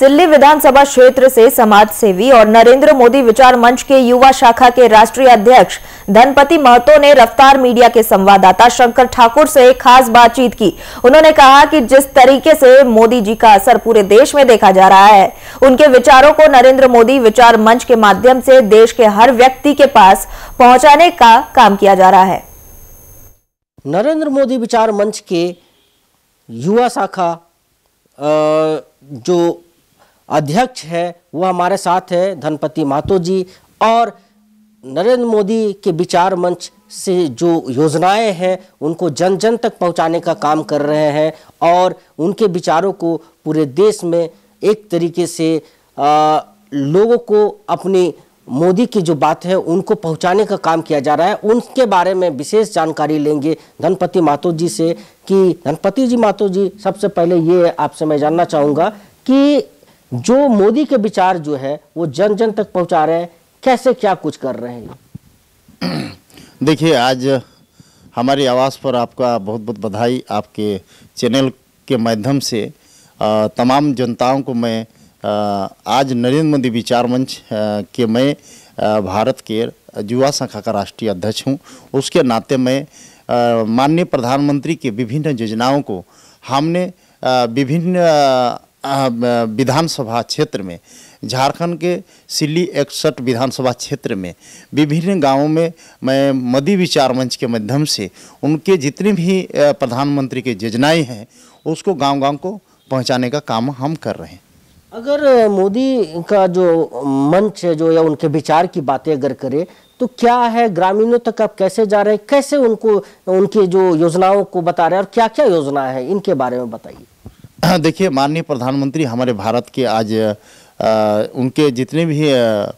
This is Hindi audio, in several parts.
सिल्ली विधानसभा क्षेत्र से समाज सेवी और नरेंद्र मोदी विचार मंच के युवा शाखा के राष्ट्रीय अध्यक्ष धनपति महतो ने रफ्तार मीडिया के संवाददाता शंकर ठाकुर से खास बातचीत की उन्होंने कहा कि जिस तरीके से मोदी जी का असर पूरे देश में देखा जा रहा है उनके विचारों को नरेंद्र मोदी विचार मंच के माध्यम से देश के हर व्यक्ति के पास पहुंचाने का काम किया जा रहा है नरेंद्र मोदी विचार मंच के युवा शाखा जो अध्यक्ष है वह हमारे साथ है धनपति मातो जी और नरेंद्र मोदी के विचार मंच से जो योजनाएं हैं उनको जन जन तक पहुंचाने का काम कर रहे हैं और उनके विचारों को पूरे देश में एक तरीके से आ, लोगों को अपनी मोदी की जो बात है उनको पहुंचाने का काम किया जा रहा है उनके बारे में विशेष जानकारी लेंगे धनपति मातो जी से कि धनपति जी मातो जी सबसे पहले ये आपसे मैं जानना चाहूँगा कि जो मोदी के विचार जो है वो जन जन तक पहुंचा रहे हैं कैसे क्या कुछ कर रहे हैं देखिए आज हमारी आवाज़ पर आपका बहुत बहुत बधाई आपके चैनल के माध्यम से तमाम जनताओं को मैं आज नरेंद्र मोदी विचार मंच के मैं भारत के युवा शाखा का राष्ट्रीय अध्यक्ष हूँ उसके नाते मैं माननीय प्रधानमंत्री के विभिन्न योजनाओं को हमने विभिन्न विधानसभा क्षेत्र में झारखंड के सिल्ली इकसठ विधानसभा क्षेत्र में विभिन्न गांवों में मैं मदी विचार मंच के माध्यम से उनके जितने भी प्रधानमंत्री के योजनाएँ हैं उसको गांव-गांव को पहुंचाने का काम हम कर रहे हैं अगर मोदी का जो मंच है जो या उनके विचार की बातें अगर करें तो क्या है ग्रामीणों तक आप कैसे जा रहे हैं कैसे उनको उनकी जो योजनाओं को बता रहे हैं और क्या क्या योजना है इनके बारे में बताइए हाँ, देखिए माननीय प्रधानमंत्री हमारे भारत के आज आ, उनके जितने भी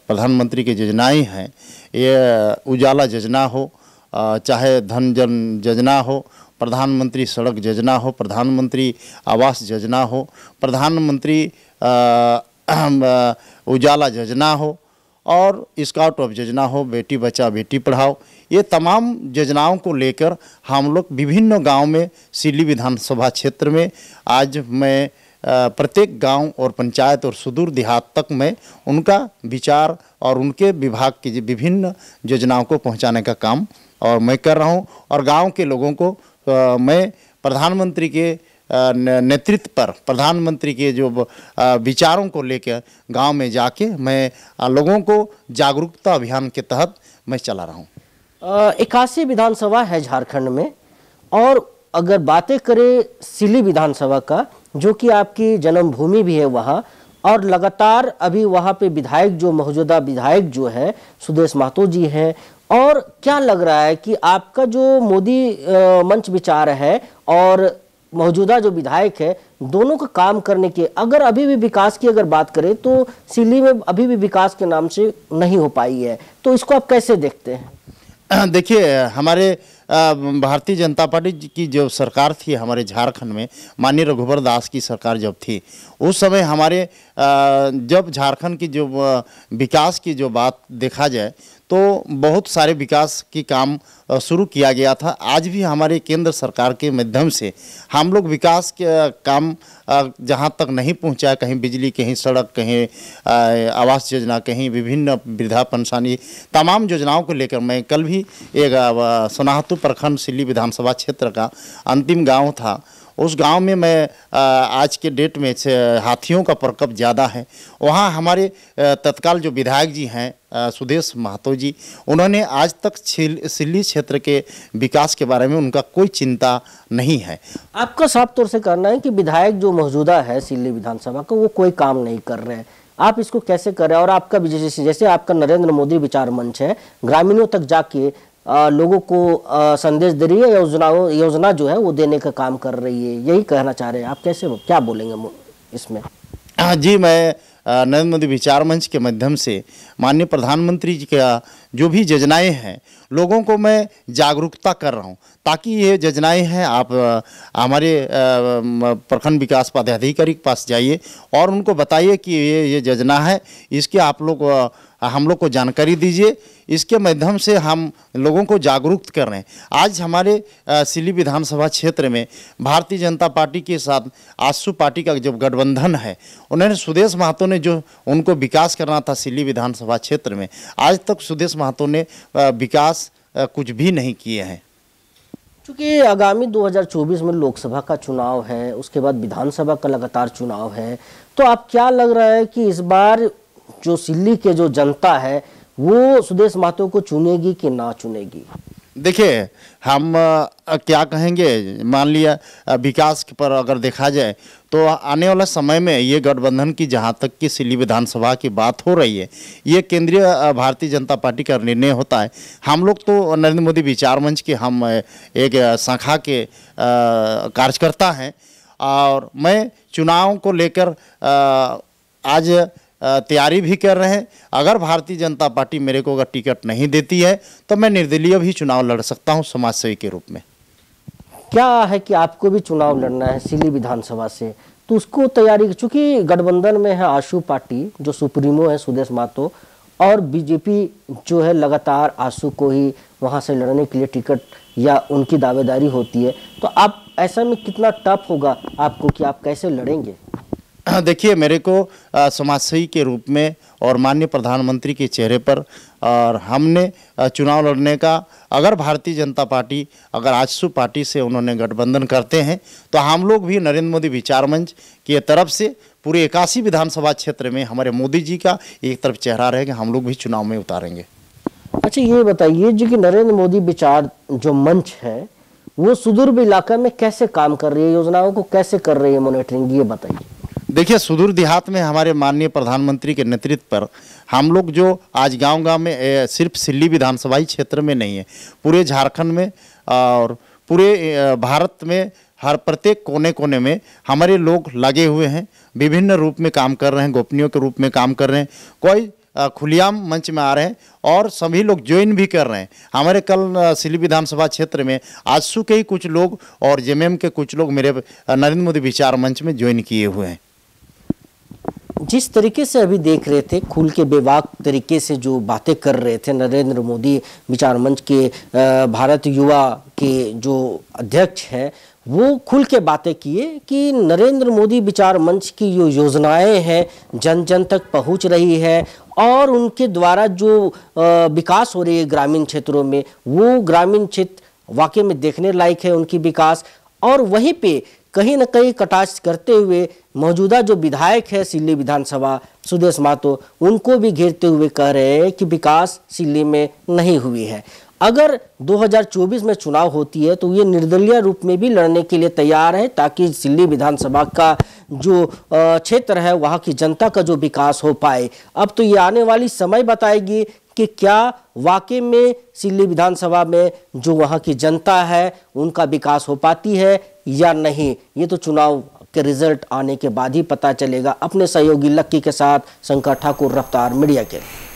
प्रधानमंत्री की योजनाएँ हैं ये उजाला योजना हो आ, चाहे धन जन योजना हो प्रधानमंत्री सड़क योजना हो प्रधानमंत्री आवास योजना हो प्रधानमंत्री उजाला योजना हो और स्काउट ऑफ योजना हो बेटी बचाओ बेटी पढ़ाओ ये तमाम योजनाओं को लेकर हम लोग विभिन्न गांव में सिली विधानसभा क्षेत्र में आज मैं प्रत्येक गांव और पंचायत और सुदूर देहात तक मैं उनका विचार और उनके विभाग की विभिन्न योजनाओं को पहुंचाने का काम और मैं कर रहा हूं और गांव के लोगों को मैं प्रधानमंत्री के नेतृत्व पर प्रधानमंत्री के जो विचारों को लेकर गांव में जाके मैं लोगों को जागरूकता अभियान के तहत मैं चला रहा हूँ इक्यासी विधानसभा है झारखंड में और अगर बातें करें सिली विधानसभा का जो कि आपकी जन्मभूमि भी है वहाँ और लगातार अभी वहाँ पे विधायक जो मौजूदा विधायक जो है सुदेश महतो जी हैं और क्या लग रहा है कि आपका जो मोदी मंच विचार है और मौजूदा जो विधायक है दोनों का काम करने के अगर अभी भी विकास की अगर बात करें तो सिली में अभी भी विकास के नाम से नहीं हो पाई है तो इसको आप कैसे देखते हैं देखिए हमारे भारतीय जनता पार्टी की जो सरकार थी हमारे झारखंड में माननीय रघुवर दास की सरकार जब थी उस समय हमारे जब झारखंड की जो विकास की जो बात देखा जाए तो बहुत सारे विकास की काम शुरू किया गया था आज भी हमारे केंद्र सरकार के माध्यम से हम लोग विकास के काम जहां तक नहीं पहुंचा कहीं बिजली कहीं सड़क कहीं आवास योजना कहीं विभिन्न वृद्धा पेंशन तमाम योजनाओं को लेकर मैं कल भी एक सोनाहतु प्रखंड सिल्ली विधानसभा क्षेत्र का अंतिम गांव था उस गांव में मैं आज के डेट में हाथियों का प्रकोप ज़्यादा है वहाँ हमारे तत्काल जो विधायक जी हैं सुदेश महतो जी उन्होंने आज तक सिल्ली क्षेत्र के विकास के बारे में उनका कोई चिंता नहीं है आपका साफ तौर से कहना है कि विधायक जो मौजूदा है सिल्ली विधानसभा का वो कोई काम नहीं कर रहे हैं आप इसको कैसे करें और आपका जैसे आपका नरेंद्र मोदी विचार मंच है ग्रामीणों तक जाके लोगों को संदेश दे रही है योजनाओं योजना जो है वो देने का काम कर रही है यही कहना चाह रहे हैं आप कैसे क्या बोलेंगे इसमें हाँ जी मैं नरेंद्र मोदी विचार मंच के माध्यम से माननीय प्रधानमंत्री जी का जो भी योजनाएँ हैं लोगों को मैं जागरूकता कर रहा हूँ ताकि ये योजनाएँ हैं आप हमारे प्रखंड विकास पदाधिकारी के पास जाइए और उनको बताइए कि ये ये योजना है इसके आप लोग हम लोग को जानकारी दीजिए इसके माध्यम से हम लोगों को जागरूक कर रहे हैं आज हमारे सिली विधानसभा क्षेत्र में भारतीय जनता पार्टी के साथ आसू पार्टी का जो गठबंधन है उन्होंने सुदेश महातो ने जो उनको विकास करना था सिल्ली विधानसभा क्षेत्र में आज तक सुदेश महतो ने विकास कुछ भी नहीं किए हैं क्योंकि आगामी 2024 में लोकसभा का चुनाव है उसके बाद विधानसभा का लगातार चुनाव है तो आप क्या लग रहा है कि इस बार जो सिल्ली के जो जनता है वो सुदेश महतो को चुनेगी कि ना चुनेगी देखिए हम क्या कहेंगे मान लिया विकास पर अगर देखा जाए तो आने वाला समय में ये गठबंधन की जहाँ तक कि सिली विधानसभा की बात हो रही है ये केंद्रीय भारतीय जनता पार्टी का निर्णय होता है हम लोग तो नरेंद्र मोदी विचार मंच के हम एक शाखा के कार्यकर्ता हैं और मैं चुनाव को लेकर आज तैयारी भी कर रहे हैं अगर भारतीय जनता पार्टी मेरे को अगर टिकट नहीं देती है तो मैं निर्दलीय भी चुनाव लड़ सकता हूँ समाजसेवी के रूप में क्या है कि आपको भी चुनाव लड़ना है सिली विधानसभा से तो उसको तैयारी चूंकि गठबंधन में है आशु पार्टी जो सुप्रीमो है सुदेश मातो और बीजेपी जो है लगातार आंसू को ही वहाँ से लड़ने के लिए टिकट या उनकी दावेदारी होती है तो आप ऐसा में कितना टफ होगा आपको कि आप कैसे लड़ेंगे हाँ, देखिए मेरे को समाजसेवी के रूप में और माननीय प्रधानमंत्री के चेहरे पर और हमने चुनाव लड़ने का अगर भारतीय जनता पार्टी अगर आजसू पार्टी से उन्होंने गठबंधन करते हैं तो हम लोग भी नरेंद्र मोदी विचार मंच की तरफ से पूरे इक्यासी विधानसभा क्षेत्र में हमारे मोदी जी का एक तरफ चेहरा रहेगा हम लोग भी चुनाव में उतारेंगे अच्छा ये बताइए जो कि नरेंद्र मोदी विचार जो मंच है वो सुदूर इलाका में कैसे काम कर रही है योजनाओं को कैसे कर रही है मॉनिटरिंग ये बताइए देखिए सुदूर देहात में हमारे माननीय प्रधानमंत्री के नेतृत्व पर हम लोग जो आज गांव गांव में सिर्फ सिल्ली विधानसभा क्षेत्र में नहीं है पूरे झारखंड में और पूरे भारत में हर प्रत्येक कोने कोने में हमारे लोग लगे हुए हैं विभिन्न रूप में काम कर रहे हैं गोपनीयों के रूप में काम कर रहे हैं कोई खुलियाम मंच में आ रहे हैं और सभी लोग ज्वाइन भी कर रहे हैं हमारे कल सिली विधानसभा क्षेत्र में आजसू के ही कुछ लोग और जेएमएम के कुछ लोग मेरे नरेंद्र मोदी विचार मंच में ज्वाइन किए हुए हैं जिस तरीके से अभी देख रहे थे खुल के बेवाक तरीके से जो बातें कर रहे थे नरेंद्र मोदी विचार मंच के भारत युवा के जो अध्यक्ष हैं वो खुल के बातें किए कि नरेंद्र मोदी विचार मंच की जो योजनाएं हैं जन जन तक पहुंच रही है और उनके द्वारा जो विकास हो रही है ग्रामीण क्षेत्रों में वो ग्रामीण क्षेत्र वाकई में देखने लायक है उनकी विकास और वहीं पे कहीं ना कहीं कटाक्ष करते हुए मौजूदा जो विधायक है सिल्ली विधानसभा सुदेश मातो उनको भी घेरते हुए कह रहे हैं कि विकास सिल्ली में नहीं हुई है अगर 2024 में चुनाव होती है तो ये निर्दलीय रूप में भी लड़ने के लिए तैयार है ताकि दिल्ली विधानसभा का जो क्षेत्र है वहाँ की जनता का जो विकास हो पाए अब तो ये आने वाली समय बताएगी कि क्या वाकई में सिल्ली विधानसभा में जो वहाँ की जनता है उनका विकास हो पाती है या नहीं ये तो चुनाव के रिजल्ट आने के बाद ही पता चलेगा अपने सहयोगी लक्की के साथ शंकर ठाकुर रफ्तार मीडिया के